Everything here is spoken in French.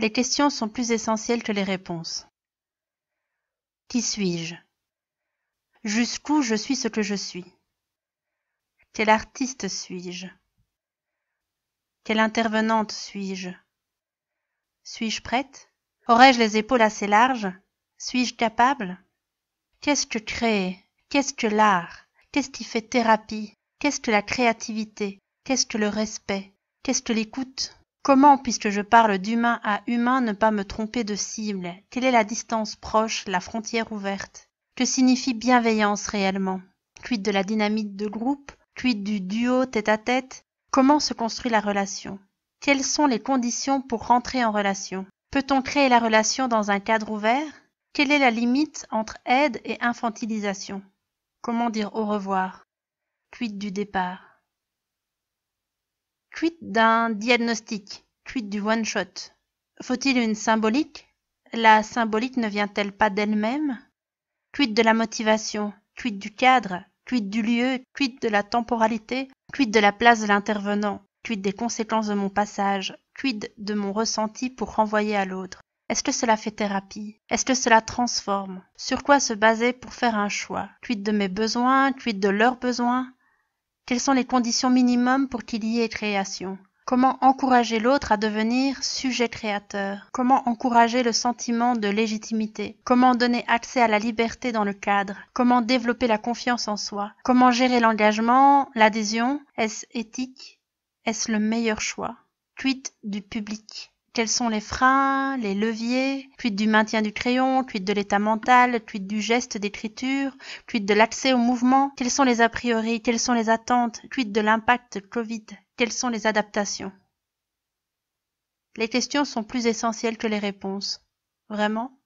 Les questions sont plus essentielles que les réponses. Qui suis-je Jusqu'où je suis ce que je suis Quel artiste suis-je Quelle intervenante suis-je Suis-je prête Aurais-je les épaules assez larges Suis-je capable Qu'est-ce que créer Qu'est-ce que l'art Qu'est-ce qui fait thérapie Qu'est-ce que la créativité Qu'est-ce que le respect Qu'est-ce que l'écoute Comment, puisque je parle d'humain à humain, ne pas me tromper de cible Quelle est la distance proche, la frontière ouverte Que signifie bienveillance réellement Quid de la dynamique de groupe Quid du duo tête-à-tête Comment se construit la relation Quelles sont les conditions pour rentrer en relation Peut-on créer la relation dans un cadre ouvert Quelle est la limite entre aide et infantilisation Comment dire au revoir Quid du départ Quid d'un diagnostic Quid du one-shot Faut-il une symbolique La symbolique ne vient-elle pas d'elle-même Quid de la motivation Quid du cadre Quid du lieu Quid de la temporalité Quid de la place de l'intervenant Quid des conséquences de mon passage Quid de mon ressenti pour renvoyer à l'autre Est-ce que cela fait thérapie Est-ce que cela transforme Sur quoi se baser pour faire un choix Quid de mes besoins Quid de leurs besoins quelles sont les conditions minimum pour qu'il y ait création Comment encourager l'autre à devenir sujet créateur Comment encourager le sentiment de légitimité Comment donner accès à la liberté dans le cadre Comment développer la confiance en soi Comment gérer l'engagement, l'adhésion Est-ce éthique Est-ce le meilleur choix Tweet du public quels sont les freins, les leviers, quid du maintien du crayon, quid de l'état mental, quid du geste d'écriture, quid de l'accès au mouvement, quels sont les a priori, quelles sont les attentes, quid de l'impact Covid, quelles sont les adaptations. Les questions sont plus essentielles que les réponses. Vraiment